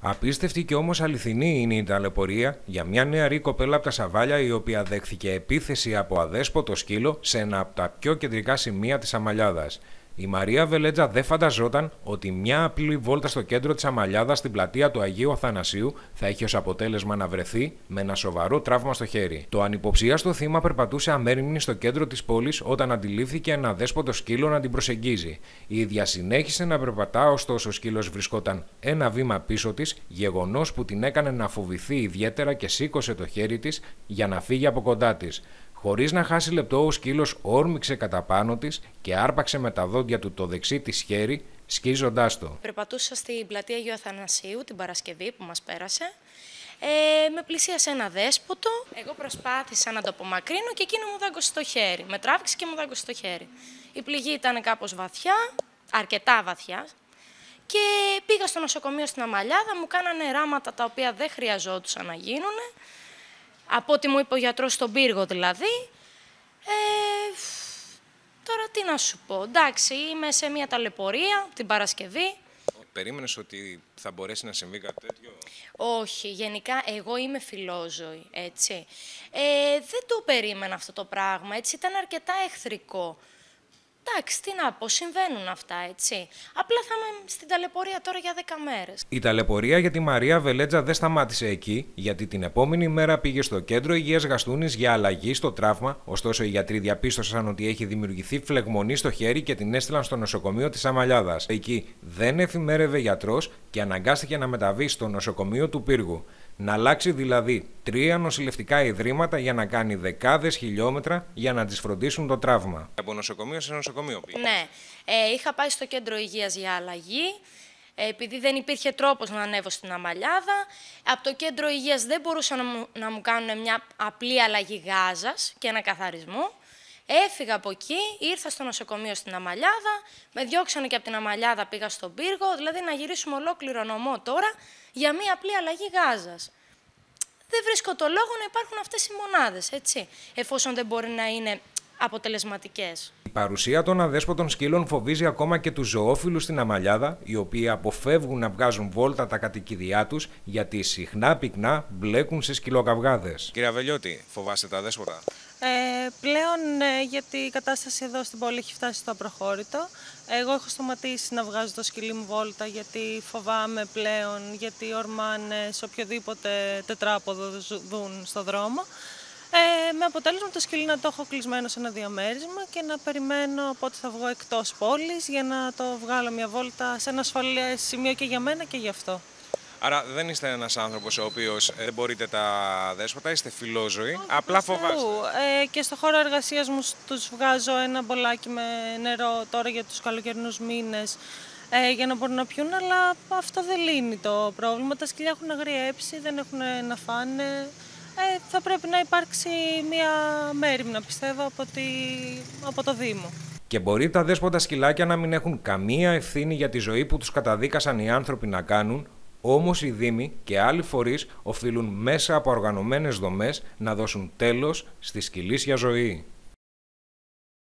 Απίστευτη και όμως αληθινή είναι η ταλαιπωρία για μια νεαρή κοπέλα από τα Σαβάλια η οποία δέχθηκε επίθεση από αδέσποτο σκύλο σε ένα από τα πιο κεντρικά σημεία της Αμαλιάδας. Η Μαρία Βελέτζα δεν φανταζόταν ότι μια απλή βόλτα στο κέντρο της Αμαλιάδας στην πλατεία του Αγίου Αθανασίου θα είχε ως αποτέλεσμα να βρεθεί με ένα σοβαρό τραύμα στο χέρι. Το ανυποψίαστο θύμα περπατούσε αμέριμνη στο κέντρο της πόλης όταν αντιλήφθηκε ένα δέσποτο σκύλο να την προσεγγίζει. Η ίδια συνέχισε να περπατά, ωστόσο ο σκύλος βρισκόταν ένα βήμα πίσω της, γεγονός που την έκανε να φοβηθεί ιδιαίτερα και σήκωσε το χέρι της για να φύγει από κοντά της. Χωρίς να χάσει λεπτό, ο σκύλος όρμηξε κατά πάνω της και άρπαξε με τα δόντια του το δεξί της χέρι, σκίζοντάς το. Περπατούσα στην πλατεία Αγίου Αθανασίου την Παρασκευή που μας πέρασε. Ε, με πλησίασε ένα δέσποτο. Εγώ προσπάθησα να το απομακρύνω και εκείνο μου δάγκωσε το χέρι. Με τράβηξε και μου δάγκωσε το χέρι. Η πληγή ήταν κάπως βαθιά, αρκετά βαθιά. Και πήγα στο νοσοκομείο στην Αμαλιάδα, μου κάνανε ράματα τα οποία δεν χρειαζόντουσαν να γίνουν. Από ό,τι μου είπε ο γιατρός στον πύργο δηλαδή. Ε, τώρα τι να σου πω. Εντάξει, είμαι σε μια ταλαιπωρία την Παρασκευή. Περίμενες ότι θα μπορέσει να συμβεί κάτι τέτοιο. Όχι, γενικά εγώ είμαι φιλόζωη, έτσι. Ε, δεν το περίμενα αυτό το πράγμα, έτσι. Ήταν αρκετά εχθρικό. Εντάξει, τι να πω, συμβαίνουν αυτά, έτσι. Απλά θα είμαι στην ταλαιπωρία τώρα για 10 μέρες. Η ταλαιπωρία για τη Μαρία Βελέτζα δεν σταμάτησε εκεί, γιατί την επόμενη μέρα πήγε στο κέντρο υγείας Γαστούνης για αλλαγή στο τραύμα. Ωστόσο, οι γιατροί διαπίστωσαν ότι έχει δημιουργηθεί φλεγμονή στο χέρι και την έστειλαν στο νοσοκομείο της Αμαλιάδας. Εκεί δεν εφημέρευε γιατρός και αναγκάστηκε να μεταβεί στο νοσοκομείο του Πύργου. Να αλλάξει δηλαδή τρία νοσηλευτικά ιδρύματα για να κάνει δεκάδες χιλιόμετρα για να τη φροντίσουν το τραύμα. Από νοσοκομείο σε νοσοκομείο πήγε. Ναι, ε, είχα πάει στο κέντρο υγείας για αλλαγή, ε, επειδή δεν υπήρχε τρόπος να ανέβω στην Αμαλιάδα. Από το κέντρο Υγείας δεν μπορούσαν να μου, κάνουν μια απλή αλλαγή γάζας και ένα καθαρισμό. Έφυγα από εκεί, ήρθα στο νοσοκομείο στην Αμαλιάδα, με διώξανε και από την Αμαλιάδα πήγα στον πύργο, δηλαδή να γυρίσουμε ολόκληρο νομό τώρα για μία απλή αλλαγή γάζας. Δεν βρίσκω το λόγο να υπάρχουν αυτές οι μονάδες, έτσι, εφόσον δεν μπορεί να είναι αποτελεσματικές. Η παρουσία των αδέσποτων σκύλων φοβίζει ακόμα και τους ζωόφιλους στην Αμαλιάδα, οι οποίοι αποφεύγουν να βγάζουν βόλτα τα κατοικίδια τους, γιατί συχνά πυκνά μπλέκουν σε σκυλοκαυγάδες. Κύριε Αβελιώτη, φοβάστε τα αδέσποτα. Ε, πλέον ε, γιατί η κατάσταση εδώ στην πόλη έχει φτάσει στο απροχώρητο. Εγώ έχω σταματήσει να βγάζω το σκυλί μου βόλτα γιατί φοβάμαι πλέον, γιατί ορμάνες, οποιοδήποτε τετράποδο δουν στο δρόμο. Ε, με αποτέλεσμα το σκυλί να το έχω κλεισμένο σε ένα διαμέρισμα και να περιμένω πότε θα βγω εκτός πόλης για να το βγάλω μια βόλτα σε ένα ασφαλές σημείο και για μένα και γι' αυτό. Άρα δεν είστε ένας άνθρωπος ο οποίος ε, δεν μπορείτε τα δέσποτα, είστε φιλόζωοι. απλά φοβάστε. Ε, και στο χώρο εργασίας μου τους βγάζω ένα μπολάκι με νερό τώρα για τους καλοκαιρινούς μήνες. Ε, για να μπορούν να πιούν, αλλά αυτό δεν λύνει το πρόβλημα. Τα σκυλιά έχουν αγριέψει, δεν έχουν να φάνε. Ε, θα πρέπει να υπάρξει μια μέρημνα, πιστεύω, από, από το Δήμο. Και μπορεί τα δέσποτα σκυλάκια να μην έχουν καμία ευθύνη για τη ζωή που τους καταδίκασαν οι άνθρωποι να κάνουν, Όμως οι Δήμοι και άλλοι φορείς οφείλουν μέσα από οργανωμένες δομές να δώσουν τέλος στη σκυλήσια ζωή.